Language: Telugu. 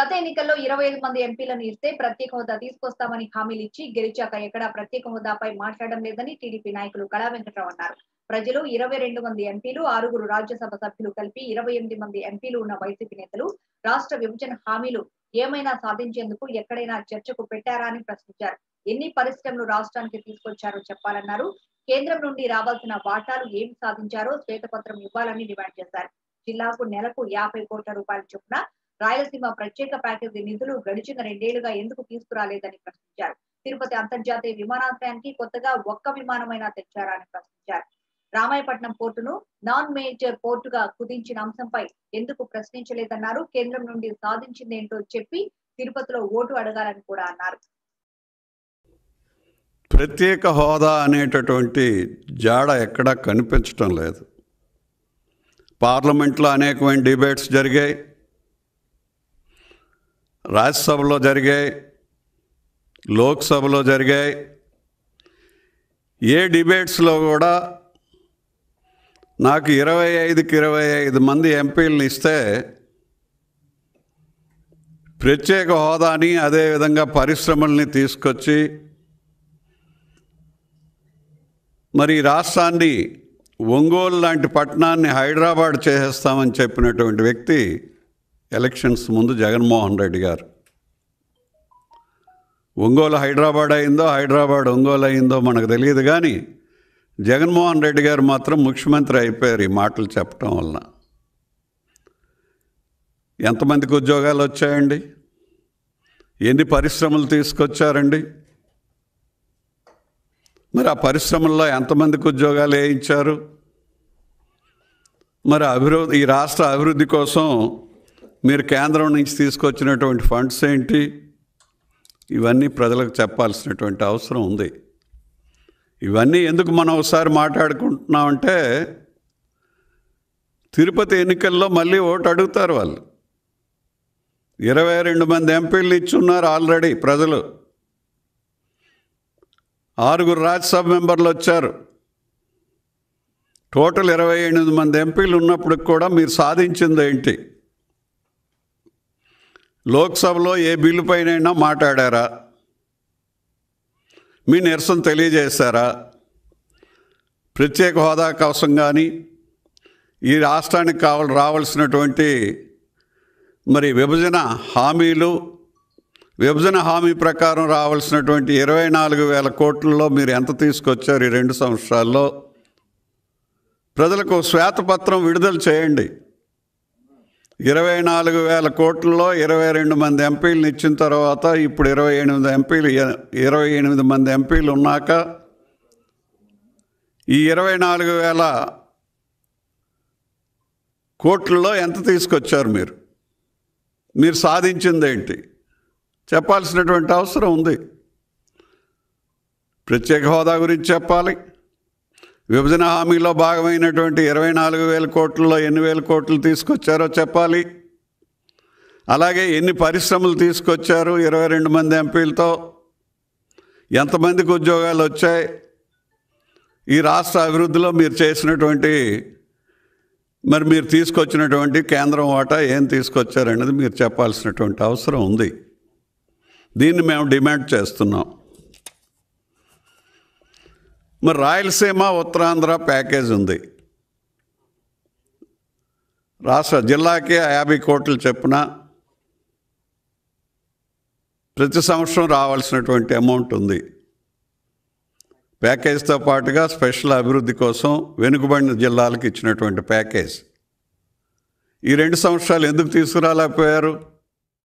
గత ఎన్నికల్లో ఇరవై ఐదు మంది ఎంపీలను ఇస్తే ప్రత్యేక హోదా తీసుకొస్తామని హామీలు ఇచ్చి గెలిచాక ఎక్కడా ప్రత్యేక హోదాపై మాట్లాడడం లేదని టీడీపీ నాయకులు కళా వెంకట్రావు అన్నారు ప్రజలు ఇరవై రెండు మంది ఎంపీలు ఆరుగురు రాజ్యసభ సభ్యులు కలిపి ఇరవై ఎనిమిది మంది ఎంపీలు ఉన్న వైసీపీ నేతలు రాష్ట్ర విభజన హామీలు ఏమైనా సాధించేందుకు ఎక్కడైనా చర్చకు పెట్టారా అని ప్రశ్నించారు ఎన్ని పరిశ్రమలు రాష్ట్రానికి తీసుకొచ్చారో చెప్పాలన్నారు కేంద్రం నుండి రావాల్సిన వాటాలు ఏమి సాధించారో శ్వేతపత్రం ఇవ్వాలని డిమాండ్ చేశారు జిల్లాకు నెలకు యాభై కోట్ల రూపాయల చొప్పున రాయలసీమ ప్రత్యేక ప్యాకేజీ నిధులు గడిచిన రెండేళ్లుగా ఎందుకు తీసుకురాలేదని ప్రశ్నించారు తిరుపతి అంతర్జాతీయ విమానాశ్రయానికి కొత్తగా ఒక్క విమానమైనా తెచ్చారని ప్రశ్నించారు రామాయపట్నం పోర్టును నాన్ మేజర్ పోర్టుగా కుదించిన అంశంపై ఎందుకు ప్రశ్నించలేదన్నారు కేంద్రం నుండి సాధించిందేంటో చెప్పి తిరుపతిలో ఓటు అడగాలని కూడా అన్నారు ప్రత్యేక హోదా అనేటటువంటి జాడ ఎక్కడా కనిపించటం లేదు పార్లమెంట్లో అనేకమైన డిబేట్స్ జరిగాయి రాజ్యసభలో జరిగాయి లోక్సభలో జరిగాయి ఏ డిబేట్స్లో కూడా నాకు ఇరవై ఐదుకి ఇరవై ఐదు మంది ఎంపీలను ఇస్తే ప్రత్యేక హోదాని అదేవిధంగా పరిశ్రమల్ని తీసుకొచ్చి మరి రాష్ట్రాన్ని ఒంగోలు లాంటి పట్టణాన్ని హైదరాబాద్ చేసేస్తామని చెప్పినటువంటి వ్యక్తి ఎలక్షన్స్ ముందు జగన్మోహన్ రెడ్డి గారు ఒంగోలు హైదరాబాద్ అయిందో హైదరాబాద్ ఒంగోలు అయిందో మనకు తెలియదు కానీ జగన్మోహన్ రెడ్డి గారు మాత్రం ముఖ్యమంత్రి అయిపోయారు ఈ మాటలు చెప్పడం వలన ఎంతమందికి ఉద్యోగాలు వచ్చాయండి ఎన్ని పరిశ్రమలు తీసుకొచ్చారండి మరి ఆ పరిశ్రమల్లో ఎంతమందికి ఉద్యోగాలు వేయించారు మరి అభివృద్ధి ఈ రాష్ట్ర అభివృద్ధి కోసం మీరు కేంద్రం నుంచి తీసుకొచ్చినటువంటి ఫండ్స్ ఏంటి ఇవన్నీ ప్రజలకు చెప్పాల్సినటువంటి అవసరం ఉంది ఇవన్నీ ఎందుకు మనం ఒకసారి మాట్లాడుకుంటున్నామంటే తిరుపతి ఎన్నికల్లో మళ్ళీ ఓటు అడుగుతారు వాళ్ళు ఇరవై రెండు మంది ఎంపీలు ఇచ్చున్నారు ఆల్రెడీ ప్రజలు ఆరుగురు రాజ్యసభ మెంబర్లు వచ్చారు టోటల్ ఇరవై ఎనిమిది మంది ఎంపీలు ఉన్నప్పుడు కూడా మీరు సాధించింది ఏంటి లోక్సభలో ఏ బిల్లు పైనైనా మాట్లాడారా మీ నిరసన తెలియజేశారా ప్రత్యేక హోదా కోసం కానీ ఈ రాష్ట్రానికి కావ రావాల్సినటువంటి మరి విభజన హామీలు విభజన హామీ ప్రకారం రావాల్సినటువంటి ఇరవై నాలుగు వేల కోట్లలో మీరు ఎంత తీసుకొచ్చారు ఈ రెండు సంవత్సరాల్లో ప్రజలకు శ్వేతపత్రం విడుదల చేయండి ఇరవై నాలుగు వేల కోట్లలో ఇరవై రెండు మంది ఎంపీలను ఇచ్చిన తర్వాత ఇప్పుడు ఇరవై ఎనిమిది ఎంపీలు ఇరవై ఎనిమిది మంది ఎంపీలు ఉన్నాక ఈ ఇరవై నాలుగు వేల కోట్లలో ఎంత తీసుకొచ్చారు మీరు మీరు సాధించిందేంటి చెప్పాల్సినటువంటి అవసరం ఉంది ప్రత్యేక హోదా గురించి చెప్పాలి విభజన హామీలో భాగమైనటువంటి ఇరవై నాలుగు వేల కోట్లలో ఎన్ని వేల కోట్లు తీసుకొచ్చారో చెప్పాలి అలాగే ఎన్ని పరిశ్రమలు తీసుకొచ్చారు ఇరవై రెండు మంది ఎంపీలతో ఎంతమందికి ఉద్యోగాలు వచ్చాయి ఈ రాష్ట్ర అభివృద్ధిలో మీరు చేసినటువంటి మరి మీరు తీసుకొచ్చినటువంటి కేంద్రం వాటా ఏం తీసుకొచ్చారనేది మీరు చెప్పాల్సినటువంటి అవసరం ఉంది దీన్ని మేము డిమాండ్ చేస్తున్నాం మరి రాయలసీమ ఉత్తరాంధ్ర ప్యాకేజ్ ఉంది రాష్ట్ర జిల్లాకి యాభై కోట్లు చెప్పిన ప్రతి సంవత్సరం రావాల్సినటువంటి అమౌంట్ ఉంది ప్యాకేజ్తో పాటుగా స్పెషల్ అభివృద్ధి కోసం వెనుకబడిన జిల్లాలకు ఇచ్చినటువంటి ప్యాకేజ్ ఈ రెండు సంవత్సరాలు ఎందుకు తీసుకురాలేకపోయారు